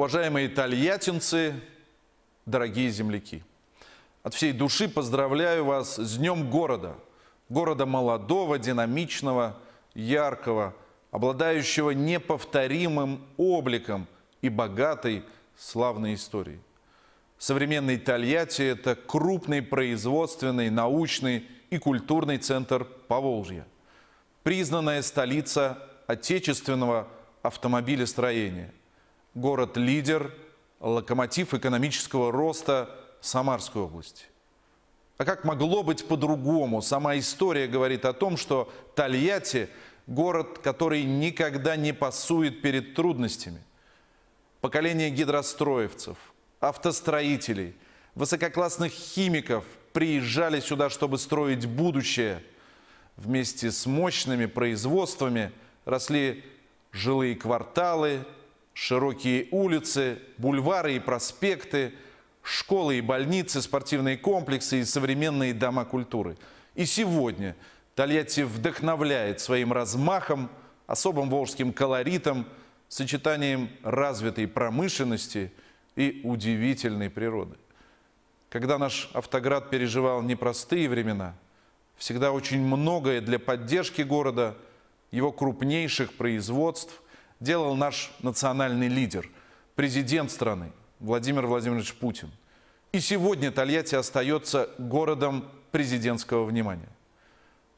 Уважаемые тольяттинцы, дорогие земляки, от всей души поздравляю вас с Днем города. Города молодого, динамичного, яркого, обладающего неповторимым обликом и богатой славной историей. Современный Тольятти – это крупный производственный, научный и культурный центр Поволжья. Признанная столица отечественного автомобилестроения город-лидер, локомотив экономического роста Самарской области. А как могло быть по-другому? Сама история говорит о том, что Тольятти – город, который никогда не пасует перед трудностями. Поколение гидростроевцев, автостроителей, высококлассных химиков приезжали сюда, чтобы строить будущее. Вместе с мощными производствами росли жилые кварталы – Широкие улицы, бульвары и проспекты, школы и больницы, спортивные комплексы и современные дома культуры. И сегодня Тольятти вдохновляет своим размахом, особым волжским колоритом, сочетанием развитой промышленности и удивительной природы. Когда наш автоград переживал непростые времена, всегда очень многое для поддержки города, его крупнейших производств – делал наш национальный лидер, президент страны Владимир Владимирович Путин. И сегодня Тольятти остается городом президентского внимания.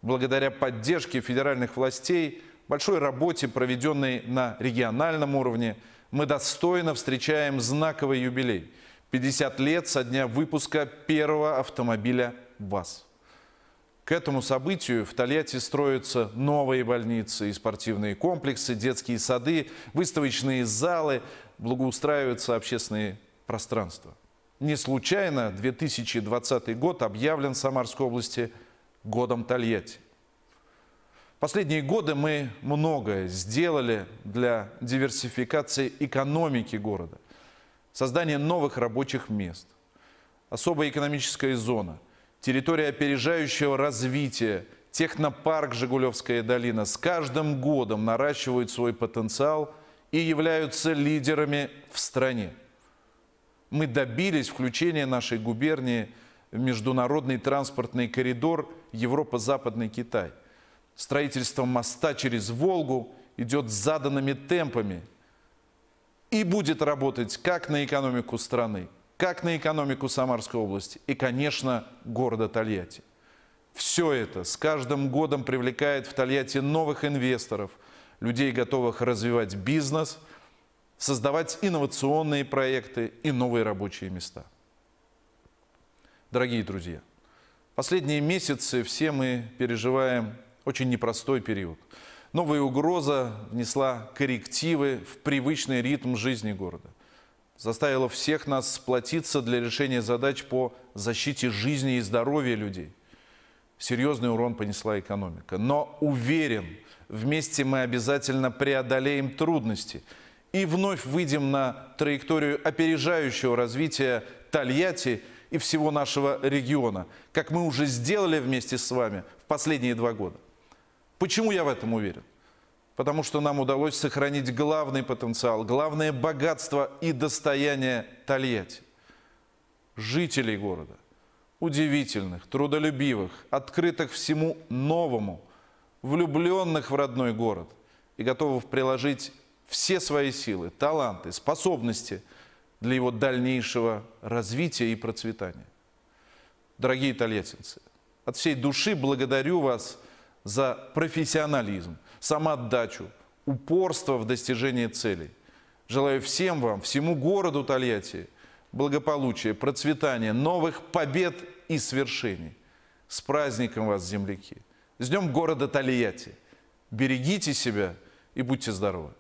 Благодаря поддержке федеральных властей, большой работе, проведенной на региональном уровне, мы достойно встречаем знаковый юбилей – 50 лет со дня выпуска первого автомобиля ВАЗ. К этому событию в Тольятти строятся новые больницы и спортивные комплексы, детские сады, выставочные залы, благоустраиваются общественные пространства. Не случайно 2020 год объявлен Самарской области годом Тольятти. Последние годы мы многое сделали для диверсификации экономики города. Создание новых рабочих мест, особая экономическая зона – территория опережающего развития, технопарк «Жигулевская долина» с каждым годом наращивают свой потенциал и являются лидерами в стране. Мы добились включения нашей губернии в международный транспортный коридор Европа-Западный Китай. Строительство моста через Волгу идет заданными темпами и будет работать как на экономику страны, как на экономику Самарской области и, конечно, города Тольятти. Все это с каждым годом привлекает в Тольятти новых инвесторов, людей, готовых развивать бизнес, создавать инновационные проекты и новые рабочие места. Дорогие друзья, последние месяцы все мы переживаем очень непростой период. Новая угроза внесла коррективы в привычный ритм жизни города заставила всех нас сплотиться для решения задач по защите жизни и здоровья людей. Серьезный урон понесла экономика. Но уверен, вместе мы обязательно преодолеем трудности и вновь выйдем на траекторию опережающего развития Тольятти и всего нашего региона, как мы уже сделали вместе с вами в последние два года. Почему я в этом уверен? потому что нам удалось сохранить главный потенциал, главное богатство и достояние Тольятти, жителей города, удивительных, трудолюбивых, открытых всему новому, влюбленных в родной город и готовых приложить все свои силы, таланты, способности для его дальнейшего развития и процветания. Дорогие тольяттинцы, от всей души благодарю вас за профессионализм – самоотдачу, упорство в достижении целей. Желаю всем вам, всему городу Тольятти благополучия, процветания, новых побед и свершений. С праздником вас, земляки! С Днем города Тольятти! Берегите себя и будьте здоровы!